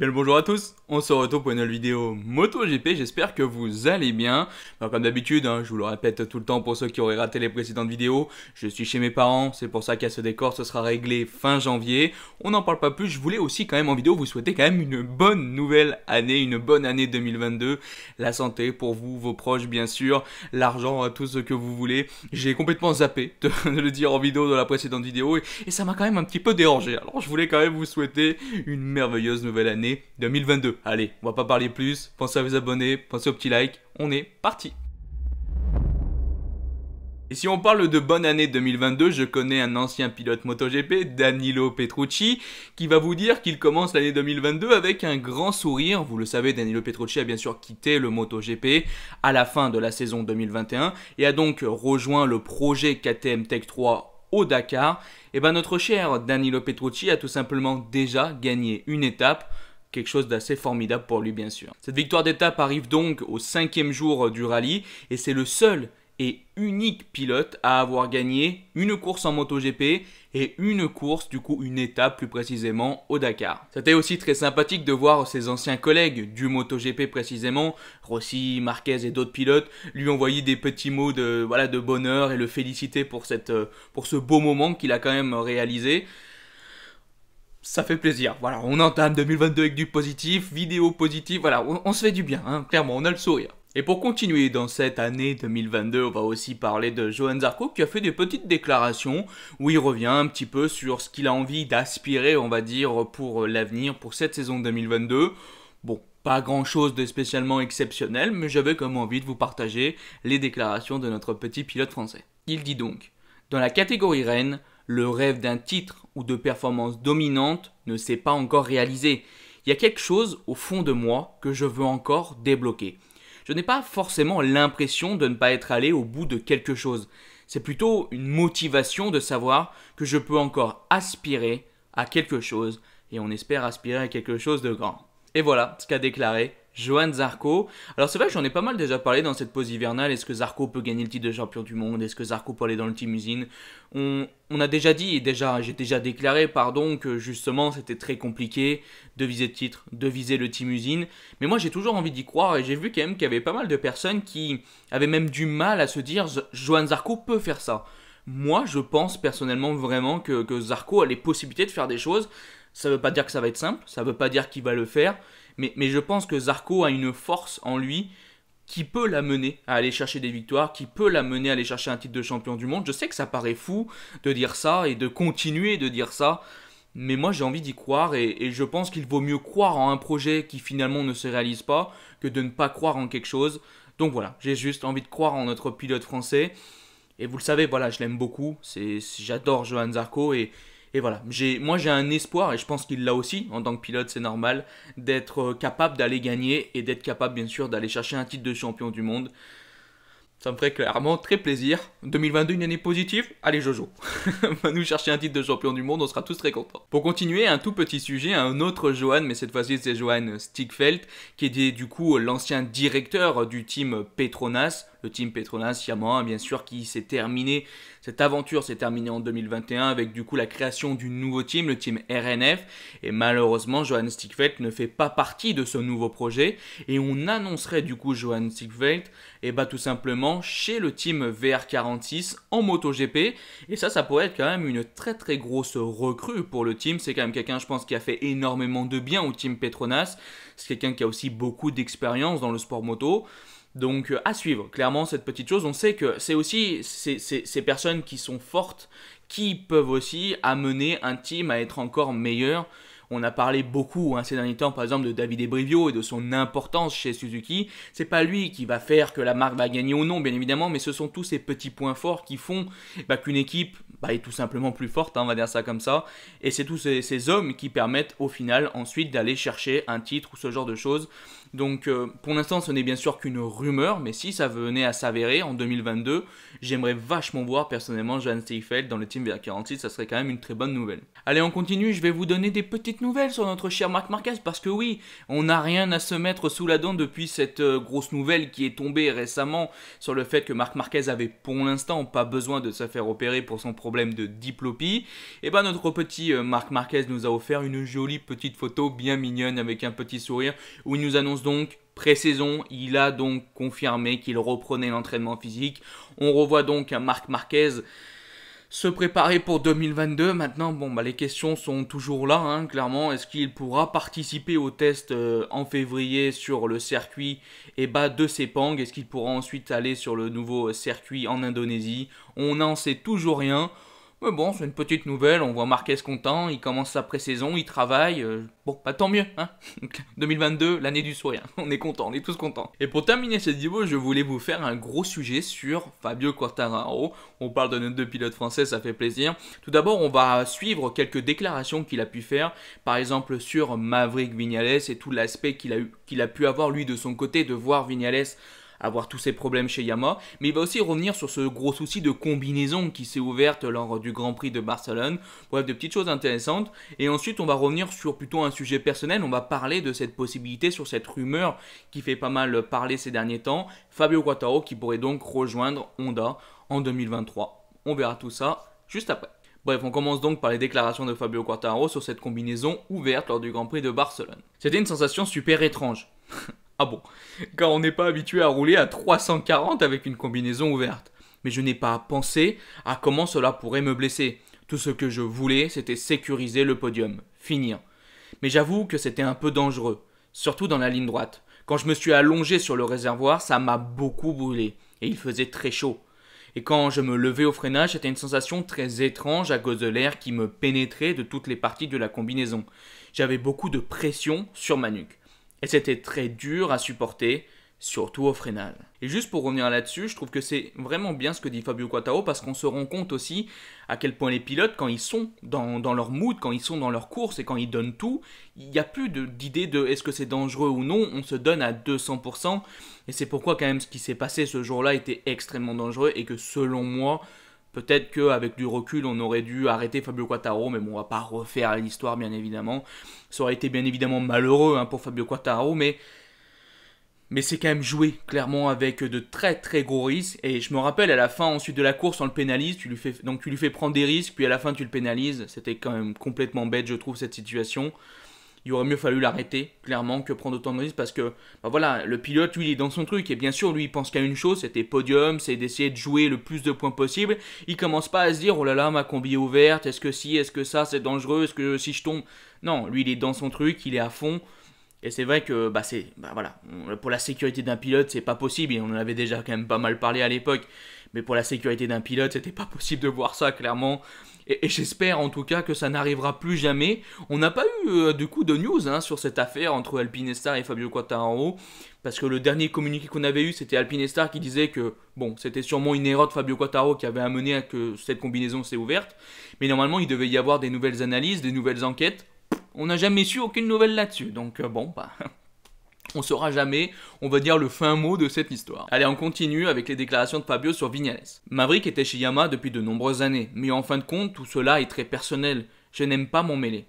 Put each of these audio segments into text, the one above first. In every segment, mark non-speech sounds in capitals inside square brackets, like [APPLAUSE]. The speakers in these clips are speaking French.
Bien le bonjour à tous, on se retrouve pour une nouvelle vidéo MotoGP, j'espère que vous allez bien. comme d'habitude, hein, je vous le répète tout le temps pour ceux qui auraient raté les précédentes vidéos, je suis chez mes parents, c'est pour ça qu'à ce décor ce sera réglé fin janvier. On n'en parle pas plus, je voulais aussi quand même en vidéo vous souhaiter quand même une bonne nouvelle année, une bonne année 2022. La santé pour vous, vos proches bien sûr, l'argent, euh, tout ce que vous voulez. J'ai complètement zappé de, [LAUGHS] le dire en vidéo dans la précédente vidéo et ça m'a quand même un petit peu dérangé. Alors je voulais quand même vous souhaiter une merveilleuse nouvelle année 2022. Allez, on va pas parler plus, pensez à vous abonner, pensez au petit like, on est parti et si on parle de bonne année 2022, je connais un ancien pilote MotoGP, Danilo Petrucci, qui va vous dire qu'il commence l'année 2022 avec un grand sourire. Vous le savez, Danilo Petrucci a bien sûr quitté le MotoGP à la fin de la saison 2021 et a donc rejoint le projet KTM Tech 3 au Dakar, et eh bien notre cher Danilo Petrucci a tout simplement déjà gagné une étape quelque chose d'assez formidable pour lui bien sûr. Cette victoire d'étape arrive donc au cinquième jour euh, du rallye et c'est le seul et unique pilote à avoir gagné une course en MotoGP et une course, du coup une étape plus précisément au Dakar. C'était aussi très sympathique de voir ses anciens collègues du MotoGP précisément, Rossi, Marquez et d'autres pilotes, lui envoyer des petits mots de, voilà, de bonheur et le féliciter pour, cette, euh, pour ce beau moment qu'il a quand même réalisé ça fait plaisir. Voilà, on entame 2022 avec du positif, vidéo positive, voilà, on, se fait du bien, hein, clairement, on a le sourire. Et pour continuer dans cette année 2022, on va aussi parler de Johan Zarco qui a fait des petites déclarations où il revient un petit peu sur ce qu'il a envie d'aspirer, on va dire, pour l'avenir, pour cette saison 2022. Bon, pas grand chose de spécialement exceptionnel, mais j'avais comme envie de vous partager les déclarations de notre petit pilote français. Il dit donc Dans la catégorie reine, le rêve d'un titre ou de performance dominante ne s'est pas encore réalisé. Il y a quelque chose au fond de moi que je veux encore débloquer. Je n'ai pas forcément l'impression de ne pas être allé au bout de quelque chose. C'est plutôt une motivation de savoir que je peux encore aspirer à quelque chose et on espère aspirer à quelque chose de grand. Et voilà ce qu'a déclaré Johan Zarco. Alors c'est vrai que j'en ai pas mal déjà parlé dans cette pause hivernale. Est-ce que Zarco peut gagner le titre de champion du monde Est-ce que Zarco peut aller dans le team usine on, a déjà dit, et déjà, j'ai déjà déclaré, pardon, que justement c'était très compliqué de viser le titre, de viser le team usine. Mais moi j'ai toujours envie d'y croire et j'ai vu quand même qu'il y avait pas mal de personnes qui avaient même du mal à se dire Johan Zarco peut faire ça. Moi je pense personnellement vraiment que, que Zarco a les possibilités de faire des choses. Ça ne veut pas dire que ça va être simple, ça ne veut pas dire qu'il va le faire, mais, mais je pense que Zarco a une force en lui qui peut l'amener à aller chercher des victoires, qui peut l'amener à aller chercher un titre de champion du monde. Je sais que ça paraît fou de dire ça et de continuer de dire ça, mais moi j'ai envie d'y croire et, je pense qu'il vaut mieux croire en un projet qui finalement ne se réalise pas que de ne pas croire en quelque chose. Donc voilà, j'ai juste envie de croire en notre pilote français. Et vous le savez, voilà, je l'aime beaucoup. j'adore Johan Zarco et, et voilà, moi j'ai un espoir, et je pense qu'il l'a aussi, en tant que pilote c'est normal, d'être euh, capable d'aller gagner et d'être capable bien sûr d'aller chercher un titre de champion du monde. Ça me ferait clairement très plaisir. 2022, une année positive. Allez Jojo, [LAUGHS] va nous chercher un titre de champion du monde, on sera tous très contents. Pour continuer, un tout petit sujet, un autre Johan, mais cette fois-ci c'est Johan Stigfeld, qui est du coup l'ancien directeur du team Petronas le team Petronas, Yamaha, bien sûr, qui s'est terminé. Cette aventure s'est terminée en 2021 avec du coup la création du nouveau team, le team RNF. Et malheureusement, Johan Stickfeld ne fait pas partie de ce nouveau projet. Et on annoncerait du coup Johan Stickfeld, et eh bah ben, tout simplement chez le team VR46 en MotoGP. Et ça, ça pourrait être quand même une très très grosse recrue pour le team. C'est quand même quelqu'un, je pense, qui a fait énormément de bien au team Petronas. C'est quelqu'un qui a aussi beaucoup d'expérience dans le sport moto. Donc euh, à suivre, clairement, cette petite chose. On sait que c'est aussi ces, personnes qui sont fortes qui peuvent aussi amener un team à être encore meilleur. On a parlé beaucoup hein, ces derniers temps, par exemple, de David Ebrivio et de son importance chez Suzuki. C'est pas lui qui va faire que la marque va gagner ou non, bien évidemment, mais ce sont tous ces petits points forts qui font bah, qu'une équipe bah, est tout simplement plus forte, hein, on va dire ça comme ça. Et c'est tous ces, hommes qui permettent au final ensuite d'aller chercher un titre ou ce genre de choses. Donc euh, pour l'instant ce n'est bien sûr qu'une rumeur, mais si ça venait à s'avérer en 2022, j'aimerais vachement voir personnellement Jeanne Steifeld dans le team VR46, ça serait quand même une très bonne nouvelle. Allez on continue, je vais vous donner des petites nouvelles sur notre cher Marc Marquez, parce que oui, on n'a rien à se mettre sous la dent depuis cette euh, grosse nouvelle qui est tombée récemment sur le fait que Marc Marquez avait pour l'instant pas besoin de se faire opérer pour son problème de diplopie. Et eh bien notre petit euh, Marc Marquez nous a offert une jolie petite photo bien mignonne avec un petit sourire où il nous annonce donc pré-saison, il a donc confirmé qu'il reprenait l'entraînement physique. On revoit donc Marc Marquez se préparer pour 2022. Maintenant, bon, bah, les questions sont toujours là, hein, clairement. Est-ce qu'il pourra participer au test euh, en février sur le circuit et eh bah, de Sepang Est-ce qu'il pourra ensuite aller sur le nouveau circuit en Indonésie On n'en sait toujours rien. Mais bon, c'est une petite nouvelle, on voit Marquez content, il commence sa pré-saison, il travaille, euh, bon, pas tant mieux, hein 2022, [LAUGHS] l'année du sourire, [LAUGHS] on est content, on est tous contents. Et pour terminer cette vidéo, je voulais vous faire un gros sujet sur Fabio Quartararo, on parle de nos deux pilotes français, ça fait plaisir. Tout d'abord, on va suivre quelques déclarations qu'il a pu faire, par exemple sur Maverick Vignales et tout l'aspect qu'il a, qu'il a pu avoir lui de son côté, de voir Vignales avoir tous ces problèmes chez Yamaha, mais il va aussi revenir sur ce gros souci de combinaison qui s'est ouverte lors du Grand Prix de Barcelone. Bref, de petites choses intéressantes. Et ensuite, on va revenir sur plutôt un sujet personnel, on va parler de cette possibilité, sur cette rumeur qui fait pas mal parler ces derniers temps, Fabio Quattaro qui pourrait donc rejoindre Honda en 2023. On verra tout ça juste après. Bref, on commence donc par les déclarations de Fabio Quartaro sur cette combinaison ouverte lors du Grand Prix de Barcelone. C'était une sensation super étrange. [LAUGHS] Ah bon quand on n'est pas habitué à rouler à 340 avec une combinaison ouverte. Mais je n'ai pas pensé à comment cela pourrait me blesser. Tout ce que je voulais, c'était sécuriser le podium, finir. Mais j'avoue que c'était un peu dangereux, surtout dans la ligne droite. Quand je me suis allongé sur le réservoir, ça m'a beaucoup brûlé, et il faisait très chaud. Et quand je me levais au freinage, c'était une sensation très étrange à cause de l'air qui me pénétrait de toutes les parties de la combinaison. J'avais beaucoup de pression sur ma nuque. Et c'était très dur à supporter, surtout au freinage. Et juste pour revenir là-dessus, je trouve que c'est vraiment bien ce que dit Fabio Quattaro parce qu'on se rend compte aussi à quel point les pilotes, quand ils sont dans, leur mood, quand ils sont dans leur course et quand ils donnent tout, il n'y a plus d'idée de, de est-ce que c'est dangereux ou non, on se donne à 200%. Et c'est pourquoi quand même ce qui s'est passé ce jour-là était extrêmement dangereux et que selon moi, Peut-être qu'avec du recul, on aurait dû arrêter Fabio Quattaro, mais bon, on va pas refaire l'histoire, bien évidemment. Ça aurait été bien évidemment malheureux hein, pour Fabio Quattaro, mais, mais c'est quand même joué, clairement, avec de très très gros risques. Et je me rappelle, à la fin, ensuite de la course, on le pénalise, tu lui donc tu lui fais prendre des risques, puis à la fin, tu le pénalises. C'était quand même complètement bête, je trouve, cette situation il aurait mieux fallu l'arrêter, clairement, que prendre autant de risques parce que, bah voilà, le pilote, lui, il est dans son truc. Et bien sûr, lui, il pense qu'à une chose, c'était podium, c'est d'essayer de jouer le plus de points possible. Il commence pas à se dire, oh là là, ma combi est ouverte, est-ce que si, est-ce que ça, c'est dangereux, est-ce que si je tombe. Non, lui, il est dans son truc, il est à fond. Et c'est vrai que, bah, c'est, bah voilà, pour la sécurité d'un pilote, c'est pas possible. Et on en avait déjà quand même pas mal parlé à l'époque mais pour la sécurité d'un pilote, c'était pas possible de voir ça clairement. Et, j'espère en tout cas que ça n'arrivera plus jamais. On n'a pas eu de euh, du coup de news hein, sur cette affaire entre Star et Fabio Quattaro. parce que le dernier communiqué qu'on avait eu, c'était Star qui disait que bon, c'était sûrement une erreur de Fabio Quattaro qui avait amené à que cette combinaison s'est ouverte, mais normalement il devait y avoir des nouvelles analyses, des nouvelles enquêtes. On n'a jamais su aucune nouvelle là-dessus, donc euh, bon, bah. [LAUGHS] On saura jamais, on va dire, le fin mot de cette histoire. Allez, on continue avec les déclarations de Fabio sur Vignales. Maverick était chez Yama depuis de nombreuses années, mais en fin de compte, tout cela est très personnel. Je n'aime pas m'en mêler.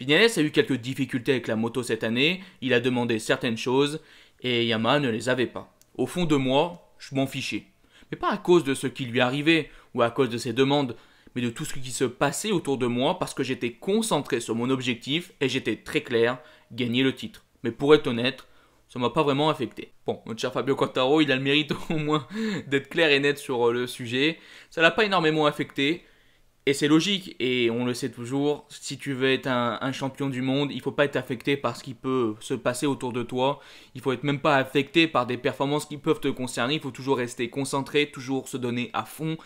Vignales a eu quelques difficultés avec la moto cette année, il a demandé certaines choses, et Yama ne les avait pas. Au fond de moi, je m'en fichais. Mais pas à cause de ce qui lui arrivait, ou à cause de ses demandes, mais de tout ce qui se passait autour de moi parce que j'étais concentré sur mon objectif et j'étais très clair, gagner le titre. Mais pour être honnête, ça m'a pas vraiment affecté. Bon, notre cher Fabio Quattaro, il a le mérite [LAUGHS] au moins d'être clair et net sur euh, le sujet. Ça l'a pas énormément affecté. Et c'est logique, et on le sait toujours, si tu veux être un, champion du monde, il faut pas être affecté par ce qui peut se passer autour de toi, il faut être même pas affecté par des performances qui peuvent te concerner, il faut toujours rester concentré, toujours se donner à fond,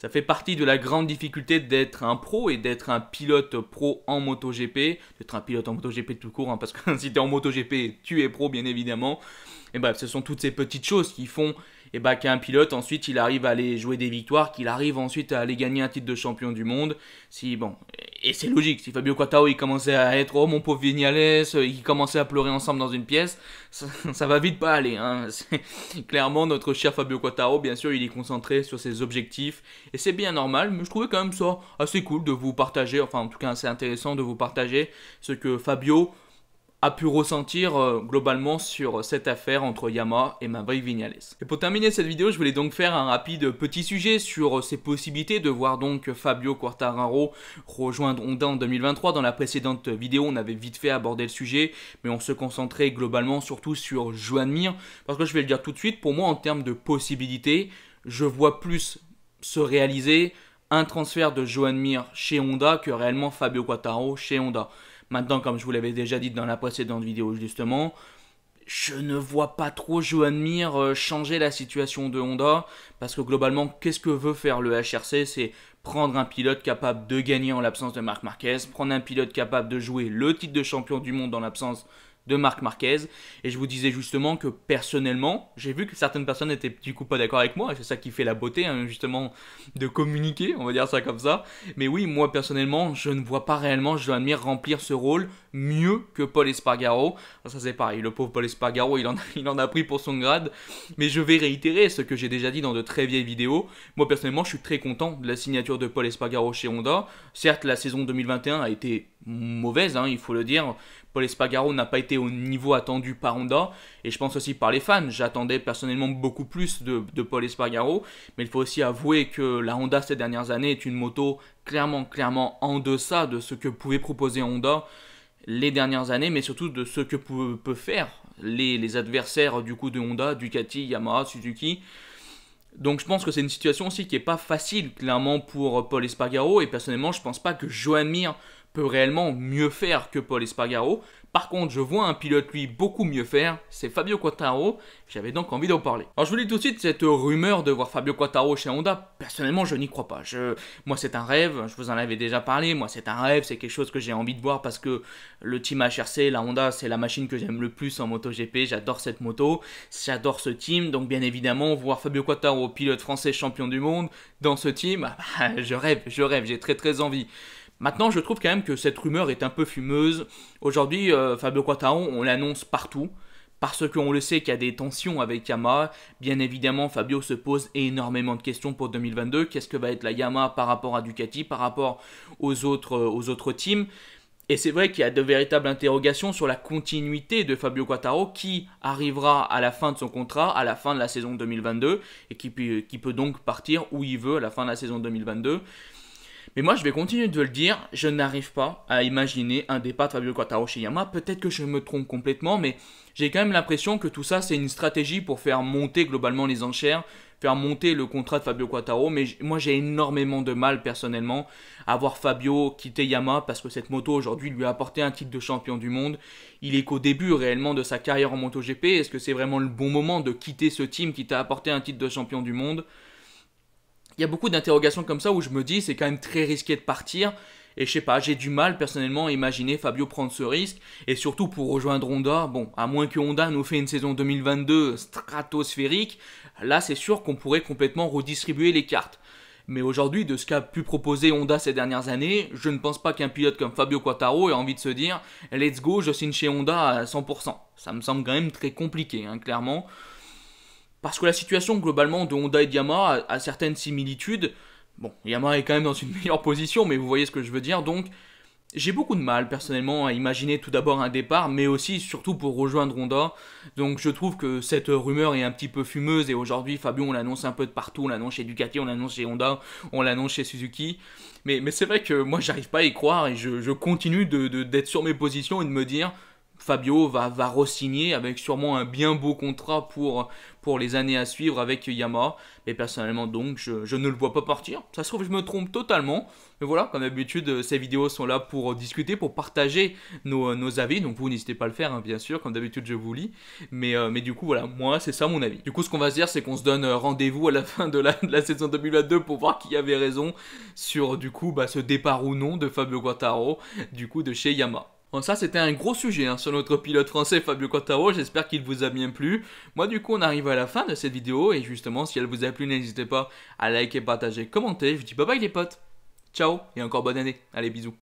ça fait partie de la grande difficulté d'être un pro et d'être un pilote pro en MotoGP, d'être un pilote en MotoGP tout court, hein, parce que [LAUGHS] si tu es en MotoGP, tu es pro bien évidemment. Et bref, ce sont toutes ces petites choses qui font et bah, qu'un pilote ensuite il arrive à aller jouer des victoires, qu'il arrive ensuite à aller gagner un titre de champion du monde. Si bon, et c'est logique, si Fabio Quattaro il commençait à être oh mon pauvre Vignales, euh, il commençait à pleurer ensemble dans une pièce, [LAUGHS] ça, va vite pas aller. Hein. [LAUGHS] Clairement, notre cher Fabio Quattaro, bien sûr, il est concentré sur ses objectifs et c'est bien normal, mais je trouvais quand même ça assez cool de vous partager, enfin en tout cas c'est intéressant de vous partager ce que Fabio a pu ressentir euh, globalement sur cette affaire entre Yamaha et Maverick Vignales. Et pour terminer cette vidéo, je voulais donc faire un rapide petit sujet sur euh, ces possibilités de voir donc Fabio Quartararo rejoindre Honda en 2023. Dans la précédente vidéo, on avait vite fait aborder le sujet, mais on se concentrait globalement surtout sur Joan Mir, parce que je vais le dire tout de suite, pour moi en termes de possibilités, je vois plus se réaliser un transfert de Joan Mir chez Honda que réellement Fabio Quartararo chez Honda. Maintenant, comme je vous l'avais déjà dit dans la précédente vidéo justement, je ne vois pas trop Johan Mir euh, changer la situation de Honda parce que globalement, qu'est-ce que veut faire le HRC C'est prendre un pilote capable de gagner en l'absence de Marc Marquez, prendre un pilote capable de jouer le titre de champion du monde dans l'absence de Marc Marquez. Et je vous disais justement que personnellement, j'ai vu que certaines personnes n'étaient du coup pas d'accord avec moi, et c'est ça qui fait la beauté, hein, justement, de communiquer, on va dire ça comme ça. Mais oui, moi personnellement, je ne vois pas réellement je dois admirer remplir ce rôle mieux que Paul Espargaro. Ah, ça c'est pareil, le pauvre Paul Espargaro, il en, a, il en a pris pour son grade. Mais je vais réitérer ce que j'ai déjà dit dans de très vieilles vidéos. Moi personnellement, je suis très content de la signature de Paul Espargaro chez Honda. Certes, la saison 2021 a été mauvaise, hein, il faut le dire. Paul Espargaro n'a pas été au niveau attendu par Honda, et je pense aussi par les fans. J'attendais personnellement beaucoup plus de, Paul Espargaro, mais il faut aussi avouer que la Honda ces dernières années est une moto clairement, clairement en deçà de ce que pouvait proposer Honda les dernières années, mais surtout de ce que peuvent faire les, adversaires du coup de Honda, Ducati, Yamaha, Suzuki. Donc je pense que c'est une situation aussi qui n'est pas facile clairement pour Paul Espargaro et personnellement je pense pas que Joan Mir peut réellement mieux faire que Paul Espargaro. Par contre, je vois un pilote, lui, beaucoup mieux faire, c'est Fabio Quattaro. J'avais donc envie d'en parler. Alors, je vous dis tout de suite, cette rumeur de voir Fabio Quattaro chez Honda, personnellement, je n'y crois pas. Je... Moi, c'est un rêve, je vous en avais déjà parlé. Moi, c'est un rêve, c'est quelque chose que j'ai envie de voir parce que le team HRC, la Honda, c'est la machine que j'aime le plus en MotoGP. J'adore cette moto, j'adore ce team. Donc, bien évidemment, voir Fabio Quattaro, pilote français champion du monde, dans ce team, [LAUGHS] ah, je rêve, je rêve, j'ai très très envie. Maintenant, je trouve quand même que cette rumeur est un peu fumeuse. Aujourd'hui, euh, Fabio Quattaro, on l'annonce partout. Parce qu'on le sait qu'il y a des tensions avec Yamaha, bien évidemment Fabio se pose énormément de questions pour 2022. Qu'est-ce que va être la Yamaha par rapport à Ducati, par rapport aux autres, euh, aux autres teams et c'est vrai qu'il y a de véritables interrogations sur la continuité de Fabio Quattaro qui arrivera à la fin de son contrat, à la fin de la saison 2022, et qui, qui peut donc partir où il veut à la fin de la saison 2022. Mais moi, je vais continuer de le dire, je n'arrive pas à imaginer un départ de Fabio Quattaro chez Yamaha. Peut-être que je me trompe complètement, mais j'ai quand même l'impression que tout ça, c'est une stratégie pour faire monter globalement les enchères, faire monter le contrat de Fabio Quattaro. Mais moi, j'ai énormément de mal personnellement à voir Fabio quitter Yamaha parce que cette moto aujourd'hui lui a apporté un titre de champion du monde. Il est qu'au début réellement de sa carrière en GP. Est-ce que c'est vraiment le bon moment de quitter ce team qui t'a apporté un titre de champion du monde il y a beaucoup d'interrogations comme ça où je me dis c'est quand même très risqué de partir. Et je sais pas, j'ai du mal personnellement à imaginer Fabio prendre ce risque. Et surtout pour rejoindre Honda, bon, à moins que Honda nous fait une saison 2022 stratosphérique, là c'est sûr qu'on pourrait complètement redistribuer les cartes. Mais aujourd'hui, de ce qu'a pu proposer Honda ces dernières années, je ne pense pas qu'un pilote comme Fabio Quattaro ait envie de se dire Let's go, je signe chez Honda à 100%. Ça me semble quand même très compliqué, hein, clairement. Parce que la situation globalement de Honda et de Yamaha a, certaines similitudes. Bon, Yamaha est quand même dans une [LAUGHS] meilleure position, mais vous voyez ce que je veux dire. Donc, j'ai beaucoup de mal personnellement à imaginer tout d'abord un départ, mais aussi surtout pour rejoindre Honda. Donc je trouve que cette rumeur est un petit peu fumeuse et aujourd'hui Fabio on l'annonce un peu de partout, on l'annonce chez Ducati, on l'annonce chez Honda, on l'annonce chez Suzuki. Mais, mais c'est vrai que moi j'arrive pas à y croire et je, continue d'être sur mes positions et de me dire Fabio va, va re-signer avec sûrement un bien beau contrat pour, pour les années à suivre avec Yamaha. Mais personnellement, donc, je, ne le vois pas partir. Ça se trouve, je me trompe totalement. Mais voilà, comme d'habitude, euh, ces vidéos sont là pour euh, discuter, pour partager euh, nos, avis. Donc, vous n'hésitez pas à le faire, hein, bien sûr. Comme d'habitude, je vous lis. Mais, mais du coup, voilà, moi, c'est ça mon avis. Du coup, ce qu'on va se dire, c'est qu'on se donne rendez-vous à la [LAUGHS] fin de la, de la saison 2022 pour voir qui avait raison sur, du coup, bah, ce départ ou non de Fabio Guattaro, du coup, de chez Yamaha. Bon, ça, c'était un gros sujet hein, sur notre pilote français Fabio Quattaro. J'espère qu'il vous a bien plu. Moi, du coup, on arrive à la fin de cette vidéo. Et justement, si elle vous a plu, n'hésitez pas à liker, partager, commenter. Je vous dis bye bye, les potes. Ciao et encore bonne année. Allez, bisous.